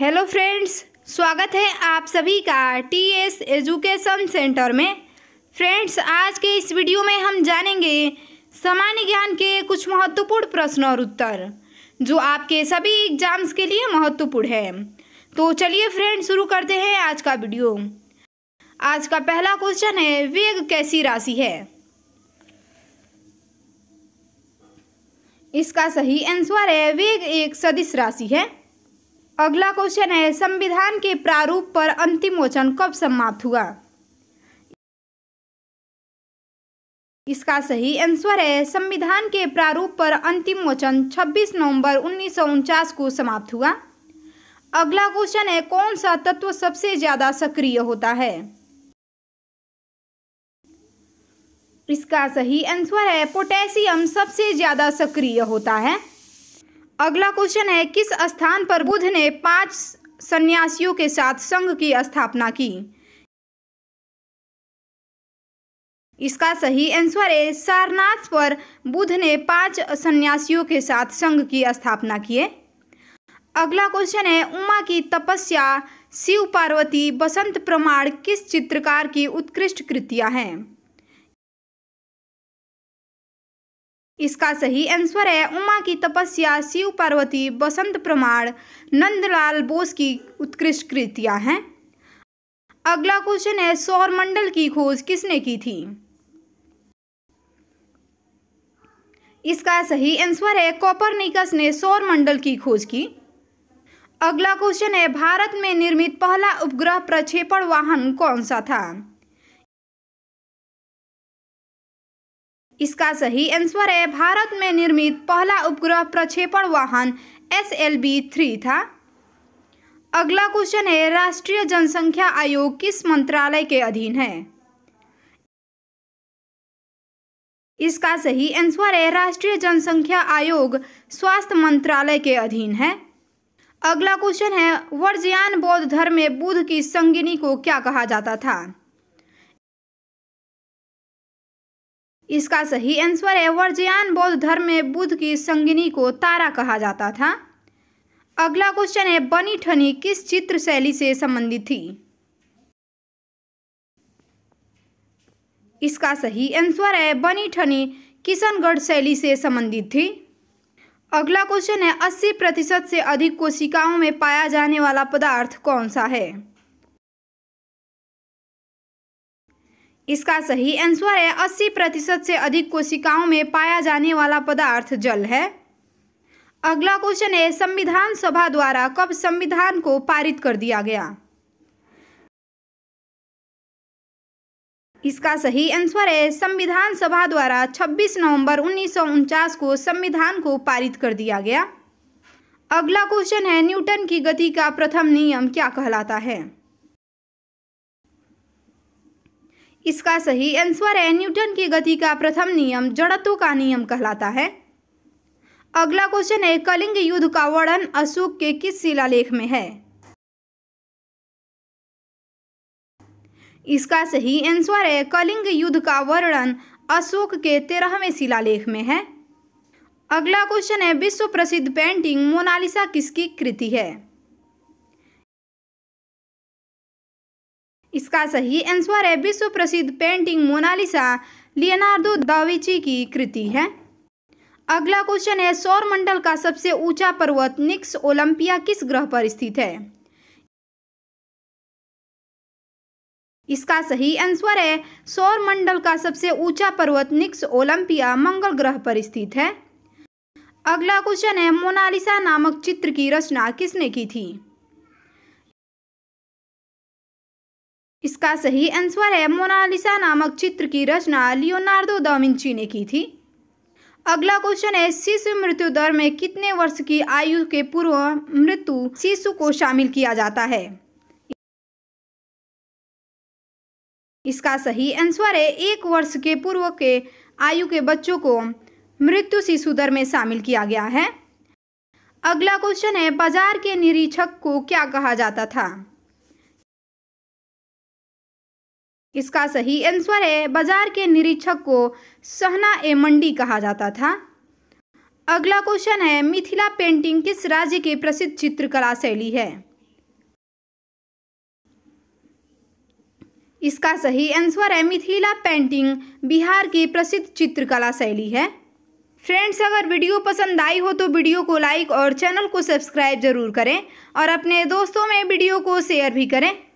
hello friends स्वागत है आप सभी का टी एस एजुकेशन सेंटर में फ्रेंड्स आज के इस वीडियो में हम जानेंगे सामान्य ज्ञान के कुछ महत्वपूर्ण प्रश्न और उत्तर जो आपके सभी एग्जाम्स के लिए महत्वपूर्ण है तो चलिए फ्रेंड्स शुरू करते हैं आज का वीडियो आज का पहला क्वेश्चन है वेग कैसी राशि है इसका सही आंसर है वेग एक सदिश राशि है अगला क्वेश्चन है संविधान के प्रारूप पर अंतिम वचन कब समाप्त हुआ इसका सही आंसर है संविधान के प्रारूप पर अंतिम वचन 26 नवंबर उन्नीस को समाप्त हुआ अगला क्वेश्चन है कौन सा तत्व सबसे ज्यादा सक्रिय होता है इसका सही आंसर है पोटेशियम सबसे ज्यादा सक्रिय होता है अगला क्वेश्चन है किस स्थान पर बुद्ध ने पांच सन्यासियों के साथ संघ की स्थापना की इसका सही आंसर है सारनाथ पर बुद्ध ने पांच सन्यासियों के साथ संघ की स्थापना किए अगला क्वेश्चन है उमा की तपस्या शिव पार्वती बसंत प्रमाण किस चित्रकार की उत्कृष्ट कृतियां हैं इसका सही आंसर है उमा की तपस्या शिव पार्वती बसंत प्रमाण नंदलाल बोस की उत्कृष्ट कृतियां हैं अगला क्वेश्चन है सौर मंडल की खोज किसने की थी इसका सही आंसर है कॉपरनिकस ने सौर मंडल की खोज की अगला क्वेश्चन है भारत में निर्मित पहला उपग्रह प्रक्षेपण वाहन कौन सा था इसका सही आंसर है भारत में निर्मित पहला उपग्रह प्रक्षेपण वाहन एस एल बी थ्री था अगला क्वेश्चन है राष्ट्रीय जनसंख्या आयोग किस मंत्रालय के अधीन है इसका सही आंसर है राष्ट्रीय जनसंख्या आयोग स्वास्थ्य मंत्रालय के अधीन है अगला क्वेश्चन है वर्जयान बौद्ध धर्म में बुद्ध की संगिनी को क्या कहा जाता था इसका सही आंसर है वर्जयान बौद्ध धर्म में बुद्ध की संगिनी को तारा कहा जाता था अगला क्वेश्चन है बनी ठनी किस चित्र शैली से संबंधित थी इसका सही आंसर है बनी ठनी किशनगढ़ शैली से संबंधित थी अगला क्वेश्चन है 80 प्रतिशत से अधिक कोशिकाओं में पाया जाने वाला पदार्थ कौन सा है इसका सही आंसर है 80 प्रतिशत से अधिक कोशिकाओं में पाया जाने वाला पदार्थ जल है अगला क्वेश्चन है संविधान सभा द्वारा कब संविधान को पारित कर दिया गया इसका सही आंसर है संविधान सभा द्वारा 26 नवंबर उन्नीस को संविधान को पारित कर दिया गया अगला क्वेश्चन है न्यूटन की गति का प्रथम नियम क्या कहलाता है इसका सही आंसर है न्यूटन की गति का प्रथम नियम जड़त्व का नियम कहलाता है अगला क्वेश्चन है कलिंग युद्ध का वर्णन अशोक के किस शिलालेख में है इसका सही आंसर है कलिंग युद्ध का वर्णन अशोक के तेरहवें शिलालेख में है अगला क्वेश्चन है विश्व प्रसिद्ध पेंटिंग मोनालिसा किसकी कृति है इसका सही आंसर है विश्व प्रसिद्ध पेंटिंग मोनालिसा लियोनार्डो दाविची की कृति है अगला क्वेश्चन है सौर मंडल का सबसे ऊंचा पर्वत निक्स ओलंपिया किस ग्रह पर स्थित है इसका सही आंसर है सौर मंडल का सबसे ऊंचा पर्वत निक्स ओलंपिया मंगल ग्रह पर स्थित है अगला क्वेश्चन है मोनालिसा नामक चित्र की रचना किसने की थी इसका सही आंसर है मोनालिसा नामक चित्र की रचना लियोनार्डो दाविंची ने की थी अगला क्वेश्चन है शिशु मृत्यु दर में कितने वर्ष की आयु के पूर्व मृत्यु शिशु को शामिल किया जाता है इसका सही आंसर है एक वर्ष के पूर्व के आयु के बच्चों को मृत्यु शिशु दर में शामिल किया गया है अगला क्वेश्चन है बाजार के निरीक्षक को क्या कहा जाता था इसका सही आंसर है बाजार के निरीक्षक को सहना ए मंडी कहा जाता था अगला क्वेश्चन है मिथिला पेंटिंग किस राज्य की प्रसिद्ध चित्रकला शैली है इसका सही आंसर है मिथिला पेंटिंग बिहार की प्रसिद्ध चित्रकला शैली है फ्रेंड्स अगर वीडियो पसंद आई हो तो वीडियो को लाइक और चैनल को सब्सक्राइब जरूर करें और अपने दोस्तों में वीडियो को शेयर भी करें